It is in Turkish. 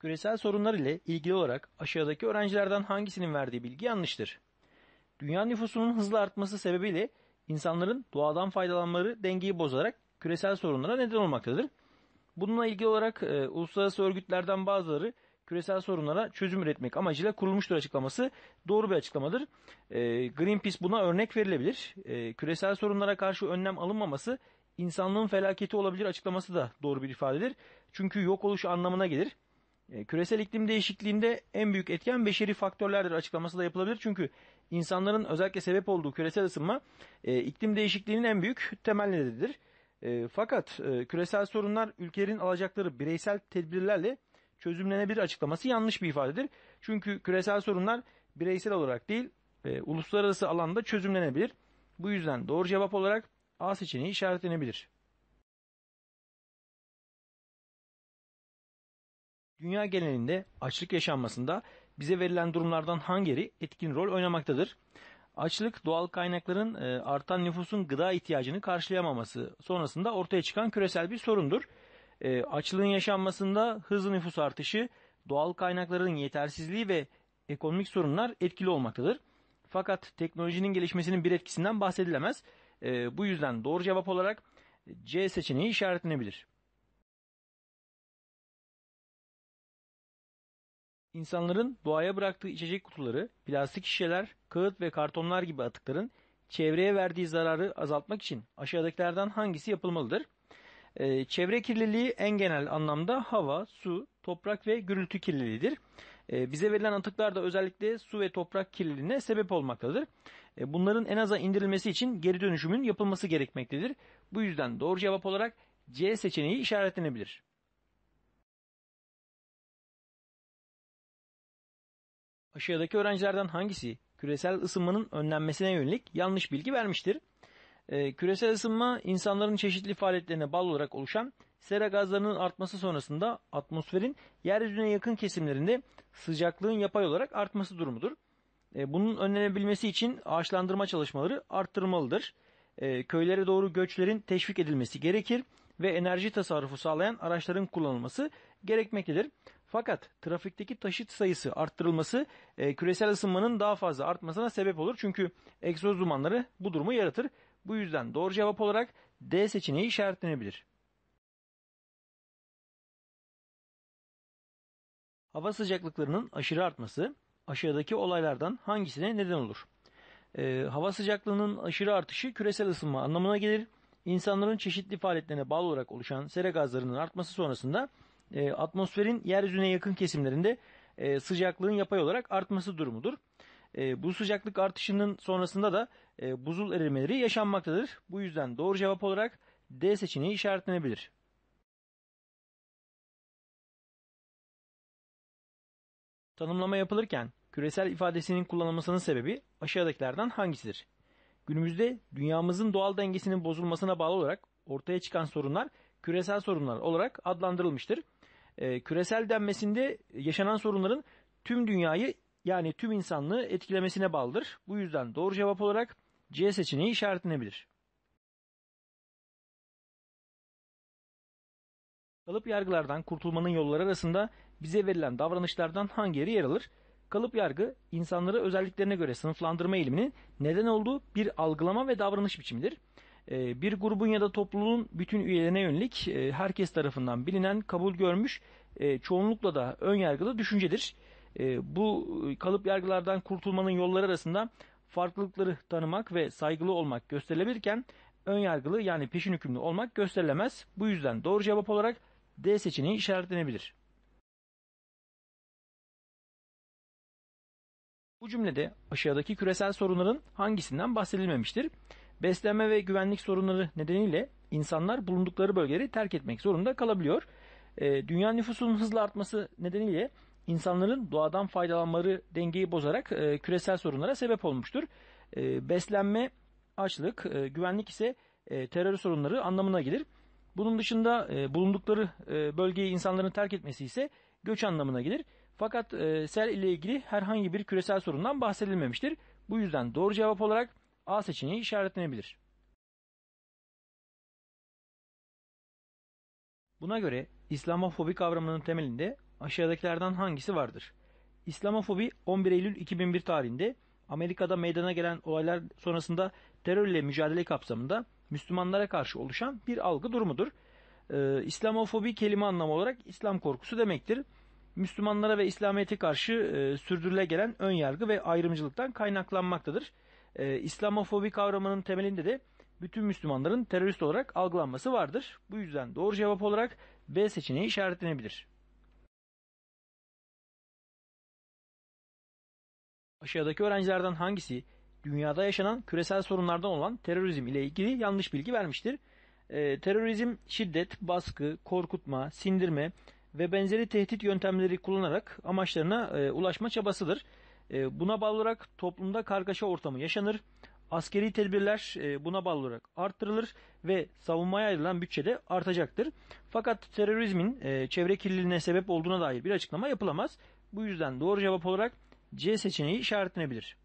Küresel sorunlar ile ilgili olarak aşağıdaki öğrencilerden hangisinin verdiği bilgi yanlıştır? Dünya nüfusunun hızla artması sebebiyle insanların doğadan faydalanmaları dengeyi bozarak küresel sorunlara neden olmaktadır. Bununla ilgili olarak e, uluslararası örgütlerden bazıları küresel sorunlara çözüm üretmek amacıyla kurulmuştur açıklaması doğru bir açıklamadır. E, Greenpeace buna örnek verilebilir. E, küresel sorunlara karşı önlem alınmaması insanlığın felaketi olabilir açıklaması da doğru bir ifadedir. Çünkü yok oluş anlamına gelir. E, küresel iklim değişikliğinde en büyük etken beşeri faktörlerdir açıklaması da yapılabilir. Çünkü insanların özellikle sebep olduğu küresel ısınma e, iklim değişikliğinin en büyük temel nedenidir. E, fakat e, küresel sorunlar ülkelerin alacakları bireysel tedbirlerle çözümlenebilir açıklaması yanlış bir ifadedir. Çünkü küresel sorunlar bireysel olarak değil e, uluslararası alanda çözümlenebilir. Bu yüzden doğru cevap olarak A seçeneği işaretlenebilir. Dünya genelinde açlık yaşanmasında bize verilen durumlardan hangileri etkin rol oynamaktadır? Açlık doğal kaynakların e, artan nüfusun gıda ihtiyacını karşılayamaması sonrasında ortaya çıkan küresel bir sorundur. E, açlığın yaşanmasında hızlı nüfus artışı, doğal kaynakların yetersizliği ve ekonomik sorunlar etkili olmaktadır. Fakat teknolojinin gelişmesinin bir etkisinden bahsedilemez. E, bu yüzden doğru cevap olarak C seçeneği işaretlenebilir. İnsanların doğaya bıraktığı içecek kutuları, plastik şişeler, kağıt ve kartonlar gibi atıkların çevreye verdiği zararı azaltmak için aşağıdakilerden hangisi yapılmalıdır? Ee, çevre kirliliği en genel anlamda hava, su, toprak ve gürültü kirliliğidir. E, bize verilen atıklar da özellikle su ve toprak kirliliğine sebep olmaktadır. E, bunların en aza indirilmesi için geri dönüşümün yapılması gerekmektedir. Bu yüzden doğru cevap olarak C seçeneği işaretlenebilir. Aşağıdaki öğrencilerden hangisi küresel ısınmanın önlenmesine yönelik yanlış bilgi vermiştir? E, küresel ısınma insanların çeşitli faaliyetlerine bağlı olarak oluşan sera gazlarının artması sonrasında atmosferin yeryüzüne yakın kesimlerinde sıcaklığın yapay olarak artması durumudur. E, bunun önlenebilmesi için ağaçlandırma çalışmaları arttırmalıdır. E, ee, köylere doğru göçlerin teşvik edilmesi gerekir ve enerji tasarrufu sağlayan araçların kullanılması gerekmektedir. Fakat trafikteki taşıt sayısı arttırılması e, küresel ısınmanın daha fazla artmasına sebep olur. Çünkü egzoz dumanları bu durumu yaratır. Bu yüzden doğru cevap olarak D seçeneği işaretlenebilir. Hava sıcaklıklarının aşırı artması aşağıdaki olaylardan hangisine neden olur? Ee, hava sıcaklığının aşırı artışı küresel ısınma anlamına gelir. İnsanların çeşitli faaliyetlerine bağlı olarak oluşan sera gazlarının artması sonrasında e, atmosferin yeryüzüne yakın kesimlerinde e, sıcaklığın yapay olarak artması durumudur. E, bu sıcaklık artışının sonrasında da e, buzul erimeleri yaşanmaktadır. Bu yüzden doğru cevap olarak D seçeneği işaretlenebilir. Tanımlama yapılırken küresel ifadesinin kullanılmasının sebebi aşağıdakilerden hangisidir? Günümüzde dünyamızın doğal dengesinin bozulmasına bağlı olarak ortaya çıkan sorunlar küresel sorunlar olarak adlandırılmıştır. E, küresel denmesinde yaşanan sorunların tüm dünyayı yani tüm insanlığı etkilemesine bağlıdır. Bu yüzden doğru cevap olarak C seçeneği işaretlenebilir. Kalıp yargılardan kurtulmanın yolları arasında bize verilen davranışlardan hangi hangileri yer alır? Kalıp yargı, insanları özelliklerine göre sınıflandırma eğiliminin neden olduğu bir algılama ve davranış biçimidir. Ee, bir grubun ya da topluluğun bütün üyelerine yönelik e, herkes tarafından bilinen, kabul görmüş, e, çoğunlukla da ön yargılı düşüncedir. Ee, bu e, kalıp yargılardan kurtulmanın yolları arasında farklılıkları tanımak ve saygılı olmak gösterilebilirken ön yargılı yani peşin hükümlü olmak gösterilemez. Bu yüzden doğru cevap olarak D seçeneği işaretlenebilir. Bu cümlede aşağıdaki küresel sorunların hangisinden bahsedilmemiştir? Beslenme ve güvenlik sorunları nedeniyle insanlar bulundukları bölgeleri terk etmek zorunda kalabiliyor. Ee, dünya nüfusunun hızla artması nedeniyle insanların doğadan faydalanmaları dengeyi bozarak e, küresel sorunlara sebep olmuştur. E, beslenme, açlık, e, güvenlik ise e, terör sorunları anlamına gelir. Bunun dışında e, bulundukları e, bölgeyi insanların terk etmesi ise göç anlamına gelir. Fakat e, sel ile ilgili herhangi bir küresel sorundan bahsedilmemiştir. Bu yüzden doğru cevap olarak A seçeneği işaretlenebilir. Buna göre İslamofobi kavramının temelinde Aşağıdakilerden hangisi vardır? İslamofobi 11 Eylül 2001 tarihinde Amerika'da meydana gelen olaylar sonrasında terörle mücadele kapsamında Müslümanlara karşı oluşan bir algı durumudur. Ee, İslamofobi kelime anlamı olarak İslam korkusu demektir. Müslümanlara ve İslamiyet'e karşı e, sürdürüle gelen ön yargı ve ayrımcılıktan kaynaklanmaktadır. Ee, İslamofobi kavramının temelinde de bütün Müslümanların terörist olarak algılanması vardır. Bu yüzden doğru cevap olarak B seçeneği işaretlenebilir. Aşağıdaki öğrencilerden hangisi dünyada yaşanan küresel sorunlardan olan terörizm ile ilgili yanlış bilgi vermiştir? E, terörizm şiddet, baskı, korkutma, sindirme ve benzeri tehdit yöntemleri kullanarak amaçlarına e, ulaşma çabasıdır. E, buna bağlı olarak toplumda kargaşa ortamı yaşanır. Askeri tedbirler e, buna bağlı olarak arttırılır ve savunmaya ayrılan bütçe de artacaktır. Fakat terörizmin e, çevre kirliliğine sebep olduğuna dair bir açıklama yapılamaz. Bu yüzden doğru cevap olarak C seçeneği işaretlenebilir.